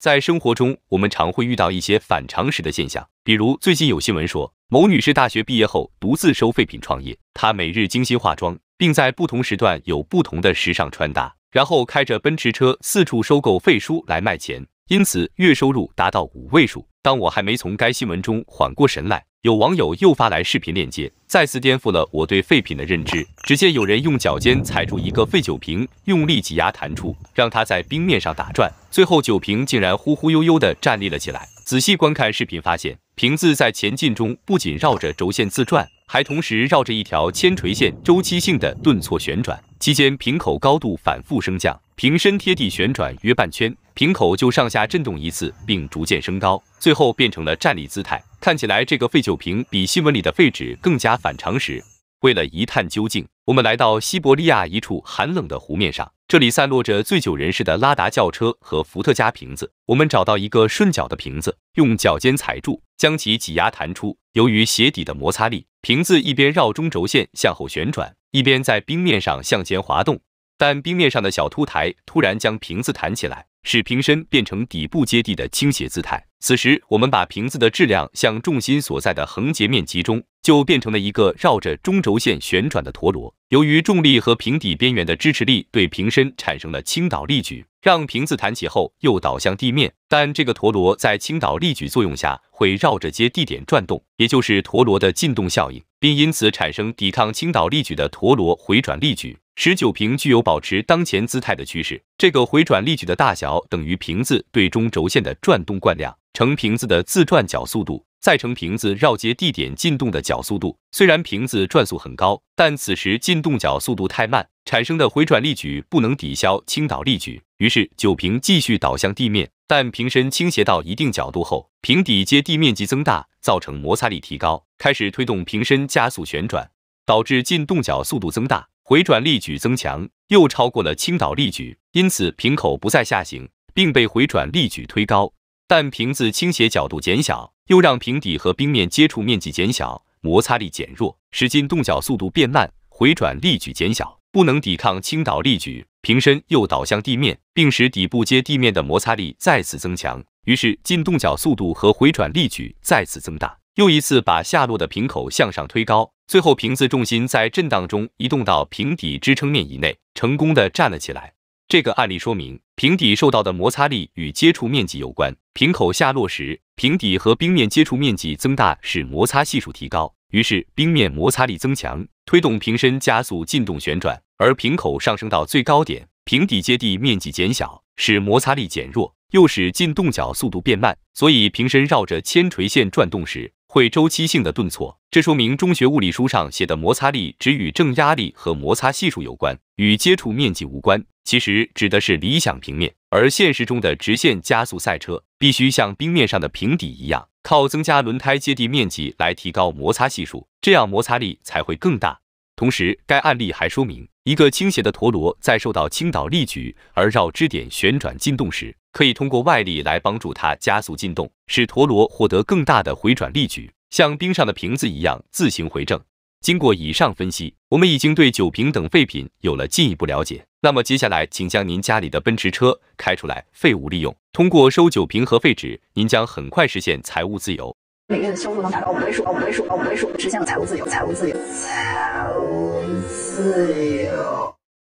在生活中，我们常会遇到一些反常识的现象，比如最近有新闻说，某女士大学毕业后独自收废品创业，她每日精心化妆，并在不同时段有不同的时尚穿搭，然后开着奔驰车四处收购废书来卖钱，因此月收入达到五位数。当我还没从该新闻中缓过神来。有网友又发来视频链接，再次颠覆了我对废品的认知。只见有人用脚尖踩住一个废酒瓶，用力挤压弹出，让它在冰面上打转。最后，酒瓶竟然忽忽悠悠的站立了起来。仔细观看视频，发现瓶子在前进中，不仅绕着轴线自转，还同时绕着一条铅垂线周期性的顿挫旋转。期间，瓶口高度反复升降，瓶身贴地旋转约半圈，瓶口就上下震动一次，并逐渐升高，最后变成了站立姿态。看起来这个废酒瓶比新闻里的废纸更加反常识。为了一探究竟，我们来到西伯利亚一处寒冷的湖面上，这里散落着醉酒人士的拉达轿车和伏特加瓶子。我们找到一个顺脚的瓶子，用脚尖踩住，将其挤压弹出。由于鞋底的摩擦力，瓶子一边绕中轴线向后旋转，一边在冰面上向前滑动。但冰面上的小凸台突然将瓶子弹起来。使瓶身变成底部接地的倾斜姿态，此时我们把瓶子的质量向重心所在的横截面集中，就变成了一个绕着中轴线旋转的陀螺。由于重力和平底边缘的支持力对瓶身产生了倾倒力矩，让瓶子弹起后又倒向地面。但这个陀螺在倾倒力矩作用下会绕着接地点转动，也就是陀螺的进动效应，并因此产生抵抗倾倒力矩的陀螺回转力矩。使酒瓶具有保持当前姿态的趋势。这个回转力矩的大小等于瓶子对中轴线的转动惯量乘瓶子的自转角速度，再乘瓶子绕接地点进动的角速度。虽然瓶子转速很高，但此时进动角速度太慢，产生的回转力矩不能抵消倾倒力矩，于是酒瓶继续倒向地面。但瓶身倾斜到一定角度后，瓶底接地面积增大，造成摩擦力提高，开始推动瓶身加速旋转，导致进动角速度增大。回转力矩增强，又超过了倾倒力矩，因此瓶口不再下行，并被回转力矩推高。但瓶子倾斜角度减小，又让瓶底和冰面接触面积减小，摩擦力减弱，使进洞角速度变慢，回转力矩减小，不能抵抗倾倒力矩，瓶身又倒向地面，并使底部接地面的摩擦力再次增强，于是进洞角速度和回转力矩再次增大。又一次把下落的瓶口向上推高，最后瓶子重心在震荡中移动到瓶底支撑面以内，成功的站了起来。这个案例说明，瓶底受到的摩擦力与接触面积有关。瓶口下落时，瓶底和冰面接触面积增大，使摩擦系数提高，于是冰面摩擦力增强，推动瓶身加速进动旋转；而瓶口上升到最高点，瓶底接地面积减小，使摩擦力减弱，又使进动角速度变慢。所以瓶身绕着铅垂线转动时，会周期性的顿挫，这说明中学物理书上写的摩擦力只与正压力和摩擦系数有关，与接触面积无关。其实指的是理想平面，而现实中的直线加速赛车必须像冰面上的平底一样，靠增加轮胎接地面积来提高摩擦系数，这样摩擦力才会更大。同时，该案例还说明，一个倾斜的陀螺在受到倾倒力矩而绕支点旋转进动时。可以通过外力来帮助它加速进洞，使陀螺获得更大的回转力矩，像冰上的瓶子一样自行回正。经过以上分析，我们已经对酒瓶等废品有了进一步了解。那么接下来，请将您家里的奔驰车开出来，废物利用。通过收酒瓶和废纸，您将很快实现财务自由。每月的收入能达到五位数，五位数，五位数，实现了财务自由，财务自由，财务自由。